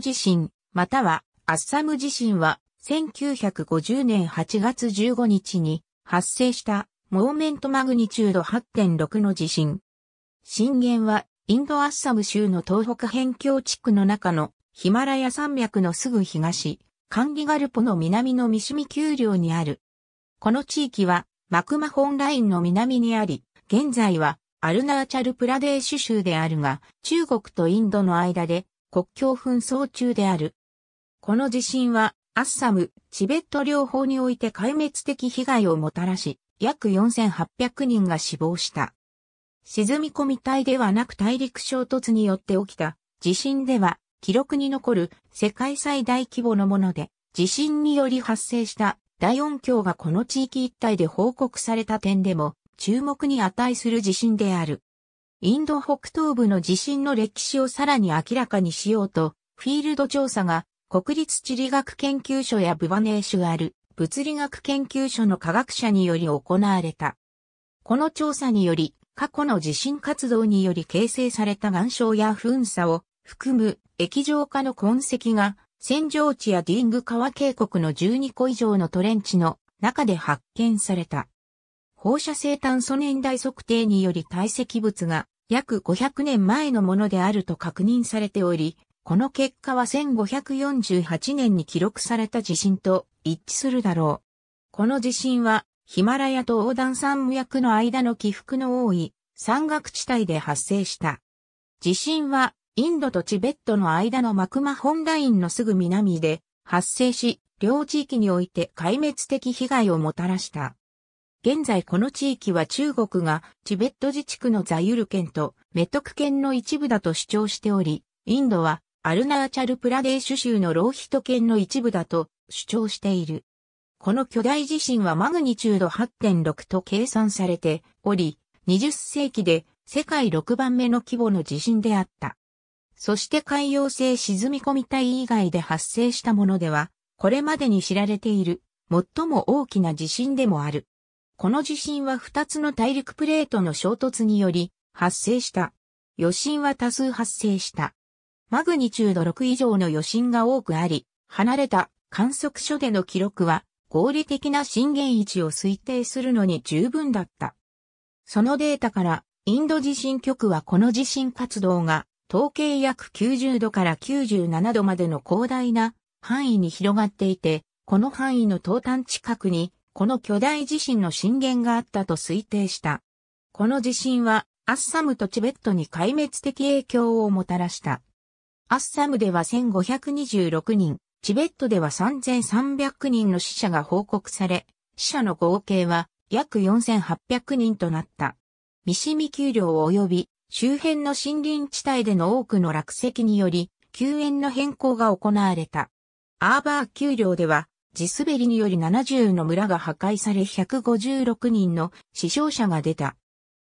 地震、またはアッサム地震は1950年8月15日に発生したモーメントマグニチュード8.6の地震。震源はインドアッサム州の東北辺境地区の中のヒマラヤ山脈のすぐ東、カンギガルポの南のミシミ丘陵にある。この地域はマクマホンラインの南にあり、現在はアルナーチャルプラデーシュ州であるが、中国とインドの間で国境紛争中である。この地震は、アッサム、チベット両方において壊滅的被害をもたらし、約4800人が死亡した。沈み込み帯ではなく大陸衝突によって起きた地震では記録に残る世界最大規模のもので地震により発生した大音響がこの地域一帯で報告された点でも注目に値する地震である。インド北東部の地震の歴史をさらに明らかにしようと、フィールド調査が国立地理学研究所やブバネーシュアル物理学研究所の科学者により行われた。この調査により、過去の地震活動により形成された岩礁や噴砂を含む液状化の痕跡が、戦場地やディング川渓谷の12個以上のトレンチの中で発見された。放射性炭素年代測定により堆積物が約500年前のものであると確認されており、この結果は1548年に記録された地震と一致するだろう。この地震はヒマラヤと横断山脈の間の起伏の多い山岳地帯で発生した。地震はインドとチベットの間のマクマ本ラインのすぐ南で発生し、両地域において壊滅的被害をもたらした。現在この地域は中国がチベット自治区のザユル県とメトク県の一部だと主張しており、インドはアルナーチャルプラデーシュ州のローヒト県の一部だと主張している。この巨大地震はマグニチュード8.6と計算されており、20世紀で世界6番目の規模の地震であった。そして海洋性沈み込み帯以外で発生したものでは、これまでに知られている最も大きな地震でもある。この地震は2つの大陸プレートの衝突により発生した。余震は多数発生した。マグニチュード6以上の余震が多くあり、離れた観測所での記録は合理的な震源位置を推定するのに十分だった。そのデータから、インド地震局はこの地震活動が、統計約90度から97度までの広大な範囲に広がっていて、この範囲の東端近くにこの巨大地震の震源があったと推定した。この地震は、アッサムとチベットに壊滅的影響をもたらした。アッサムでは1526人、チベットでは3300人の死者が報告され、死者の合計は約4800人となった。三島丘陵及び周辺の森林地帯での多くの落石により、救援の変更が行われた。アーバー丘陵では地滑りにより70の村が破壊され156人の死傷者が出た。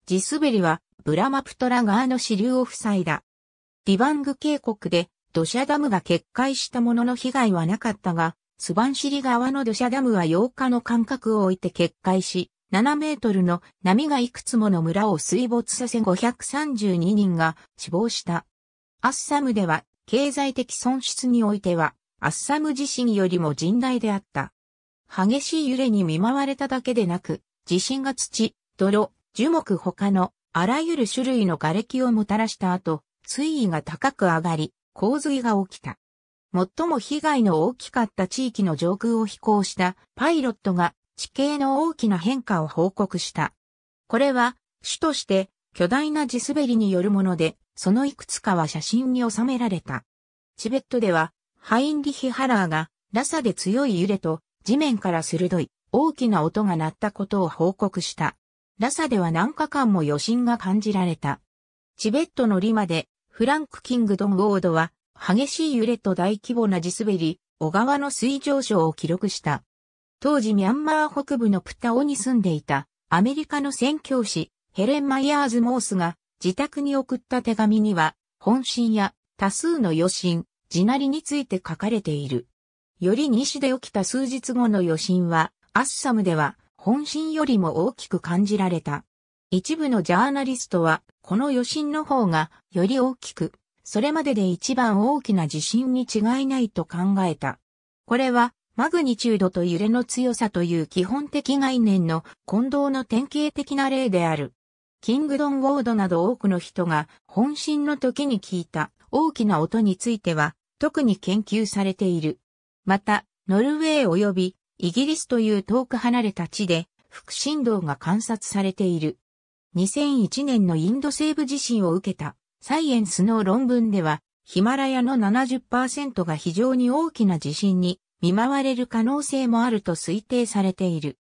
地滑りはブラマプトラ川の支流を塞いだ。ディバング渓谷で土砂ダムが決壊したものの被害はなかったが、スバンシリ川の土砂ダムは8日の間隔を置いて決壊し、7メートルの波がいくつもの村を水没させ532人が死亡した。アッサムでは経済的損失においてはアッサム地震よりも甚大であった。激しい揺れに見舞われただけでなく、地震が土、泥、樹木他のあらゆる種類の瓦礫をもたらした後、水位が高く上がり、洪水が起きた。最も被害の大きかった地域の上空を飛行したパイロットが地形の大きな変化を報告した。これは主として巨大な地滑りによるもので、そのいくつかは写真に収められた。チベットではハインリヒ・ハラーが、ラサで強い揺れと、地面から鋭い、大きな音が鳴ったことを報告した。ラサでは何日間も余震が感じられた。チベットのリマで、フランク・キングドン・ゴードは、激しい揺れと大規模な地滑り、小川の水上昇を記録した。当時ミャンマー北部のプタオに住んでいた、アメリカの宣教師、ヘレン・マイヤーズ・モースが、自宅に送った手紙には、本震や多数の余震、地鳴りについて書かれている。より西で起きた数日後の余震は、アッサムでは本震よりも大きく感じられた。一部のジャーナリストは、この余震の方がより大きく、それまでで一番大きな地震に違いないと考えた。これは、マグニチュードと揺れの強さという基本的概念の混同の典型的な例である。キングドン・ウォードなど多くの人が本震の時に聞いた大きな音については特に研究されている。また、ノルウェー及びイギリスという遠く離れた地で、副振動が観察されている。2001年のインド西部地震を受けたサイエンスの論文では、ヒマラヤの70%が非常に大きな地震に見舞われる可能性もあると推定されている。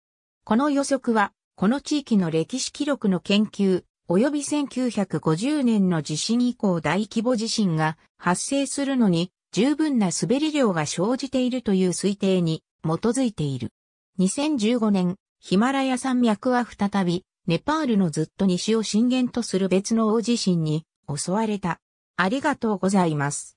この予測は、この地域の歴史記録の研究、及び1950年の地震以降大規模地震が発生するのに十分な滑り量が生じているという推定に基づいている。2015年、ヒマラヤ山脈は再び、ネパールのずっと西を震源とする別の大地震に襲われた。ありがとうございます。